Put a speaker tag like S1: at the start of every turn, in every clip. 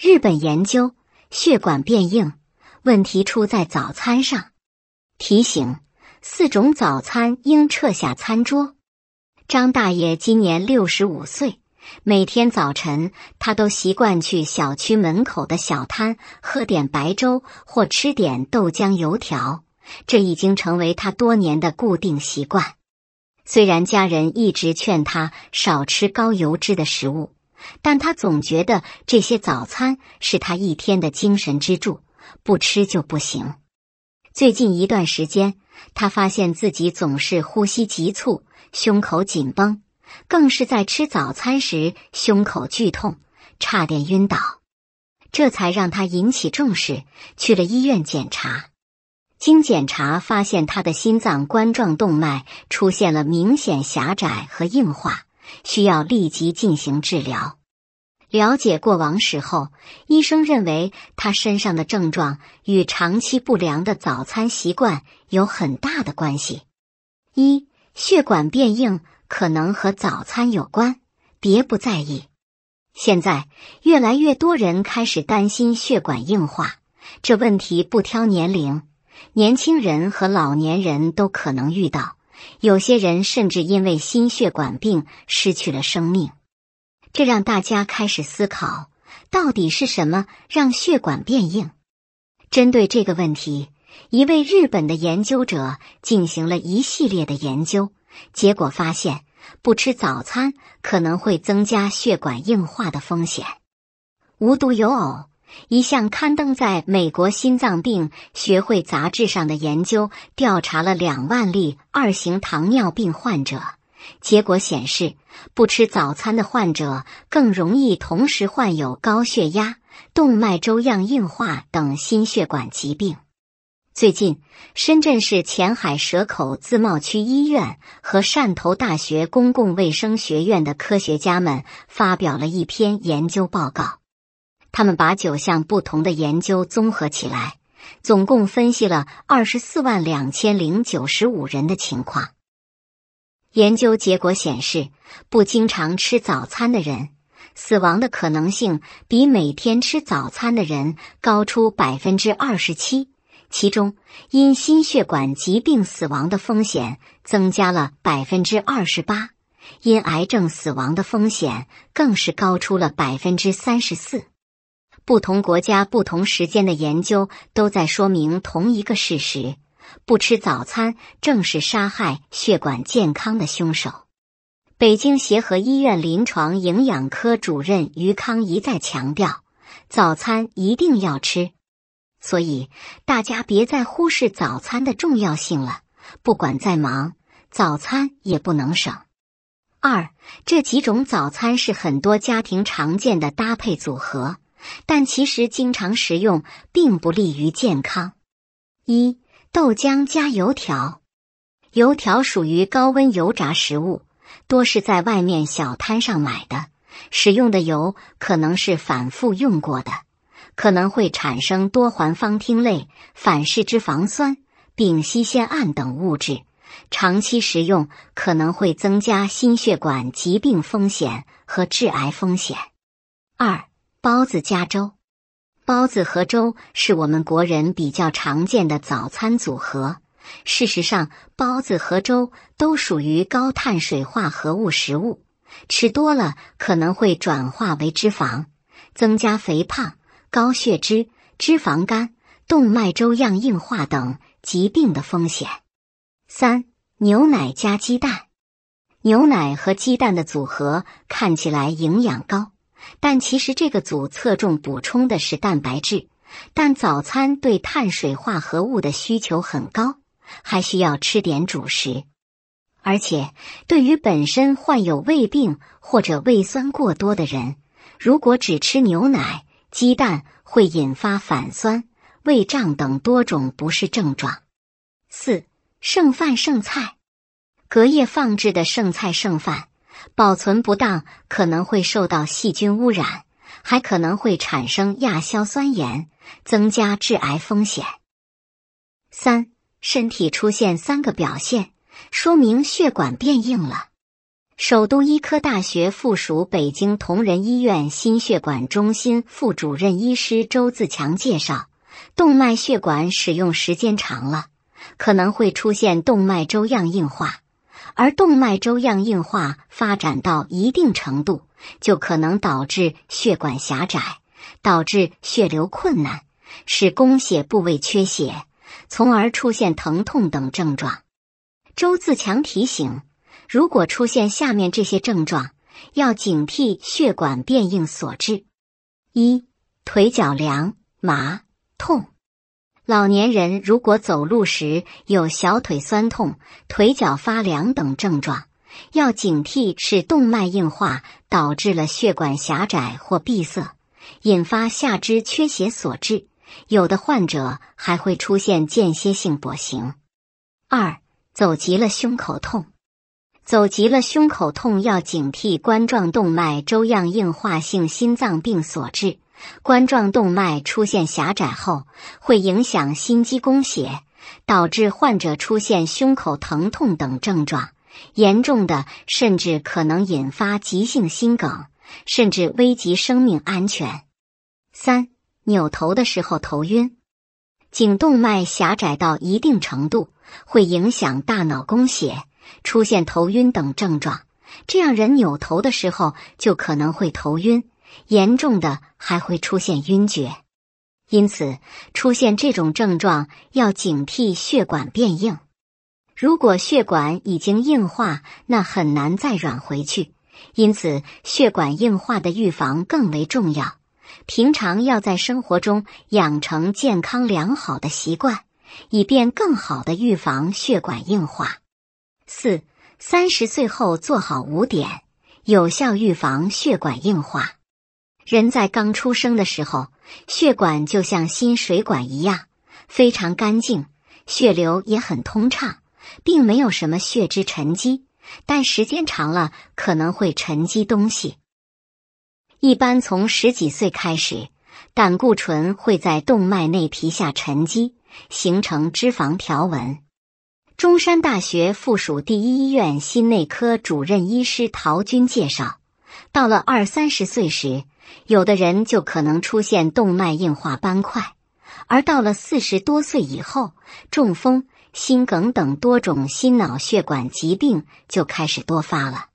S1: 日本研究血管变硬问题出在早餐上，提醒四种早餐应撤下餐桌。张大爷今年六十五岁，每天早晨他都习惯去小区门口的小摊喝点白粥或吃点豆浆油条，这已经成为他多年的固定习惯。虽然家人一直劝他少吃高油脂的食物。但他总觉得这些早餐是他一天的精神支柱，不吃就不行。最近一段时间，他发现自己总是呼吸急促、胸口紧绷，更是在吃早餐时胸口剧痛，差点晕倒。这才让他引起重视，去了医院检查。经检查发现，他的心脏冠状动脉出现了明显狭窄和硬化。需要立即进行治疗。了解过往史后，医生认为他身上的症状与长期不良的早餐习惯有很大的关系。一血管变硬可能和早餐有关，别不在意。现在越来越多人开始担心血管硬化，这问题不挑年龄，年轻人和老年人都可能遇到。有些人甚至因为心血管病失去了生命，这让大家开始思考，到底是什么让血管变硬？针对这个问题，一位日本的研究者进行了一系列的研究，结果发现，不吃早餐可能会增加血管硬化的风险。无独有偶。一项刊登在美国心脏病学会杂志上的研究，调查了两万例二型糖尿病患者，结果显示，不吃早餐的患者更容易同时患有高血压、动脉粥样硬化等心血管疾病。最近，深圳市前海蛇口自贸区医院和汕头大学公共卫生学院的科学家们发表了一篇研究报告。他们把九项不同的研究综合起来，总共分析了二十四万两千零九十五人的情况。研究结果显示，不经常吃早餐的人，死亡的可能性比每天吃早餐的人高出百分之二十七。其中，因心血管疾病死亡的风险增加了百分之二十八，因癌症死亡的风险更是高出了百分之三十四。不同国家、不同时间的研究都在说明同一个事实：不吃早餐正是杀害血管健康的凶手。北京协和医院临床营养科主任于康一再强调，早餐一定要吃。所以，大家别再忽视早餐的重要性了。不管再忙，早餐也不能省。二，这几种早餐是很多家庭常见的搭配组合。但其实经常食用并不利于健康。一、豆浆加油条，油条属于高温油炸食物，多是在外面小摊上买的，使用的油可能是反复用过的，可能会产生多环芳烃类、反式脂肪酸、丙烯酰胺等物质，长期食用可能会增加心血管疾病风险和致癌风险。二。包子加粥，包子和粥是我们国人比较常见的早餐组合。事实上，包子和粥都属于高碳水化合物食物，吃多了可能会转化为脂肪，增加肥胖、高血脂、脂肪肝、动脉粥样硬化等疾病的风险。三、牛奶加鸡蛋，牛奶和鸡蛋的组合看起来营养高。但其实这个组侧重补充的是蛋白质，但早餐对碳水化合物的需求很高，还需要吃点主食。而且，对于本身患有胃病或者胃酸过多的人，如果只吃牛奶、鸡蛋，会引发反酸、胃胀等多种不适症状。四、剩饭剩菜，隔夜放置的剩菜剩饭。保存不当可能会受到细菌污染，还可能会产生亚硝酸盐，增加致癌风险。三，身体出现三个表现，说明血管变硬了。首都医科大学附属北京同仁医院心血管中心副主任医师周自强介绍，动脉血管使用时间长了，可能会出现动脉粥样硬化。而动脉粥样硬化发展到一定程度，就可能导致血管狭窄，导致血流困难，使供血部位缺血，从而出现疼痛等症状。周自强提醒，如果出现下面这些症状，要警惕血管变硬所致：一、腿脚凉、麻、痛。老年人如果走路时有小腿酸痛、腿脚发凉等症状，要警惕是动脉硬化导致了血管狭窄或闭塞，引发下肢缺血所致。有的患者还会出现间歇性跛行。二，走急了胸口痛，走急了胸口痛要警惕冠状动脉粥样硬化性心脏病所致。冠状动脉出现狭窄后，会影响心肌供血，导致患者出现胸口疼痛等症状，严重的甚至可能引发急性心梗，甚至危及生命安全。三、扭头的时候头晕，颈动脉狭窄到一定程度，会影响大脑供血，出现头晕等症状，这样人扭头的时候就可能会头晕。严重的还会出现晕厥，因此出现这种症状要警惕血管变硬。如果血管已经硬化，那很难再软回去，因此血管硬化的预防更为重要。平常要在生活中养成健康良好的习惯，以便更好的预防血管硬化。四三十岁后做好五点，有效预防血管硬化。人在刚出生的时候，血管就像新水管一样，非常干净，血流也很通畅，并没有什么血脂沉积。但时间长了，可能会沉积东西。一般从十几岁开始，胆固醇会在动脉内皮下沉积，形成脂肪条纹。中山大学附属第一医院心内科主任医师陶军介绍，到了二三十岁时。有的人就可能出现动脉硬化斑块，而到了四十多岁以后，中风、心梗等多种心脑血管疾病就开始多发了。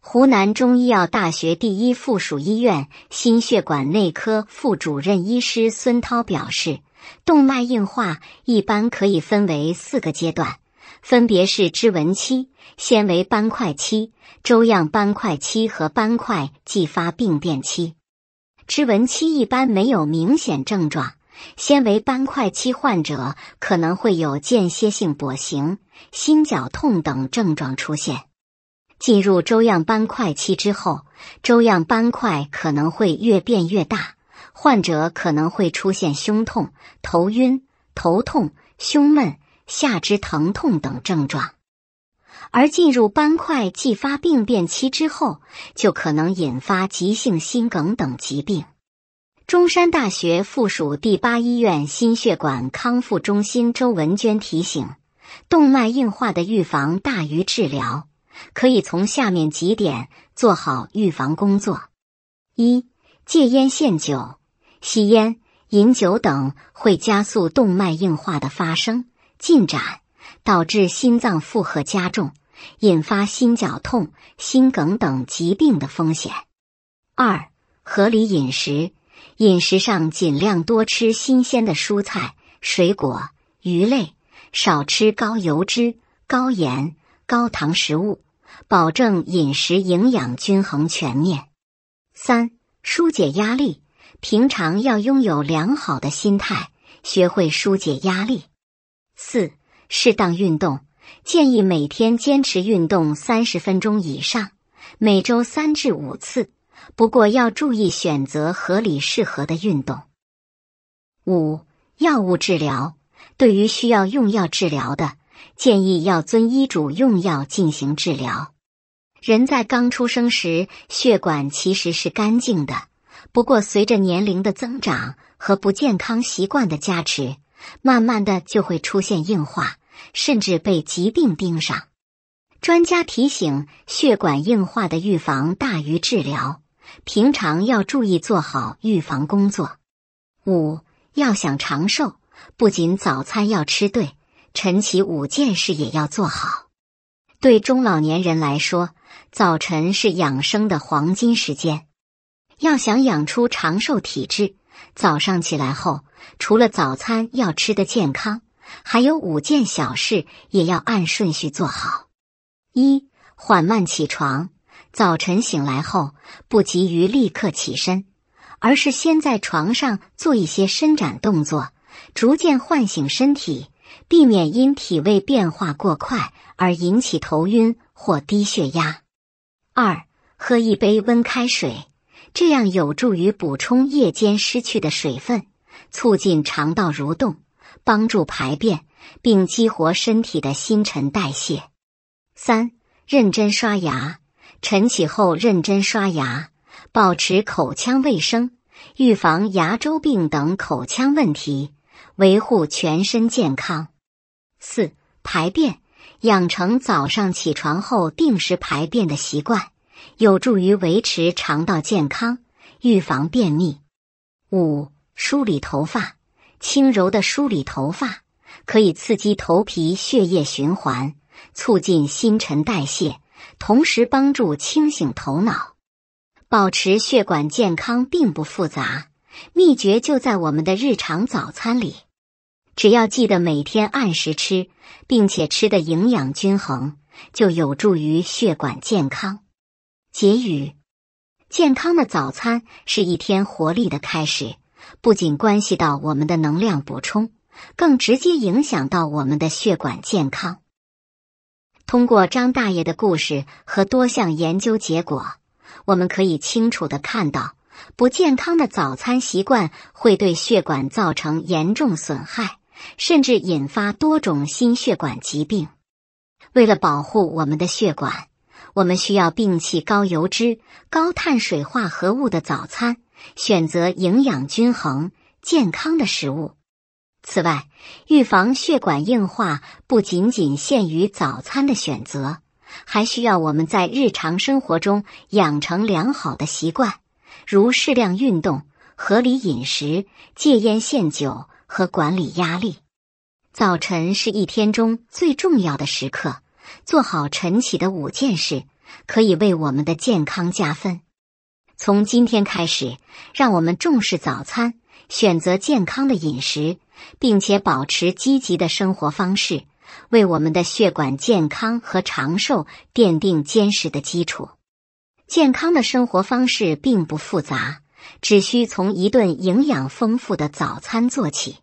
S1: 湖南中医药大学第一附属医院心血管内科副主任医师孙涛表示，动脉硬化一般可以分为四个阶段，分别是支纹期、纤维斑块期、粥样斑块期和斑块继发病变期。织纹期一般没有明显症状，纤维斑块期患者可能会有间歇性跛行、心绞痛等症状出现。进入粥样斑块期之后，粥样斑块可能会越变越大，患者可能会出现胸痛、头晕、头痛、胸闷、下肢疼痛等症状。而进入斑块继发病变期之后，就可能引发急性心梗等疾病。中山大学附属第八医院心血管康复中心周文娟提醒：动脉硬化的预防大于治疗，可以从下面几点做好预防工作。一、戒烟限酒，吸烟、饮酒等会加速动脉硬化的发生进展。导致心脏负荷加重，引发心绞痛、心梗等疾病的风险。二、合理饮食，饮食上尽量多吃新鲜的蔬菜、水果、鱼类，少吃高油脂、高盐、高糖食物，保证饮食营养均衡全面。三、疏解压力，平常要拥有良好的心态，学会疏解压力。四。适当运动，建议每天坚持运动三十分钟以上，每周三至五次。不过要注意选择合理适合的运动。五、药物治疗，对于需要用药治疗的，建议要遵医嘱用药进行治疗。人在刚出生时血管其实是干净的，不过随着年龄的增长和不健康习惯的加持，慢慢的就会出现硬化。甚至被疾病盯上。专家提醒：血管硬化的预防大于治疗，平常要注意做好预防工作。五要想长寿，不仅早餐要吃对，晨起五件事也要做好。对中老年人来说，早晨是养生的黄金时间。要想养出长寿体质，早上起来后，除了早餐要吃的健康。还有五件小事也要按顺序做好：一、缓慢起床。早晨醒来后，不急于立刻起身，而是先在床上做一些伸展动作，逐渐唤醒身体，避免因体位变化过快而引起头晕或低血压。二、喝一杯温开水，这样有助于补充夜间失去的水分，促进肠道蠕动。帮助排便，并激活身体的新陈代谢。三、认真刷牙，晨起后认真刷牙，保持口腔卫生，预防牙周病等口腔问题，维护全身健康。四、排便，养成早上起床后定时排便的习惯，有助于维持肠道健康，预防便秘。五、梳理头发。轻柔的梳理头发，可以刺激头皮血液循环，促进新陈代谢，同时帮助清醒头脑。保持血管健康并不复杂，秘诀就在我们的日常早餐里。只要记得每天按时吃，并且吃的营养均衡，就有助于血管健康。结语：健康的早餐是一天活力的开始。不仅关系到我们的能量补充，更直接影响到我们的血管健康。通过张大爷的故事和多项研究结果，我们可以清楚的看到，不健康的早餐习惯会对血管造成严重损害，甚至引发多种心血管疾病。为了保护我们的血管，我们需要摒弃高油脂、高碳水化合物的早餐。选择营养均衡、健康的食物。此外，预防血管硬化不仅仅限于早餐的选择，还需要我们在日常生活中养成良好的习惯，如适量运动、合理饮食、戒烟限酒和管理压力。早晨是一天中最重要的时刻，做好晨起的五件事，可以为我们的健康加分。从今天开始，让我们重视早餐，选择健康的饮食，并且保持积极的生活方式，为我们的血管健康和长寿奠定坚实的基础。健康的生活方式并不复杂，只需从一顿营养丰富的早餐做起。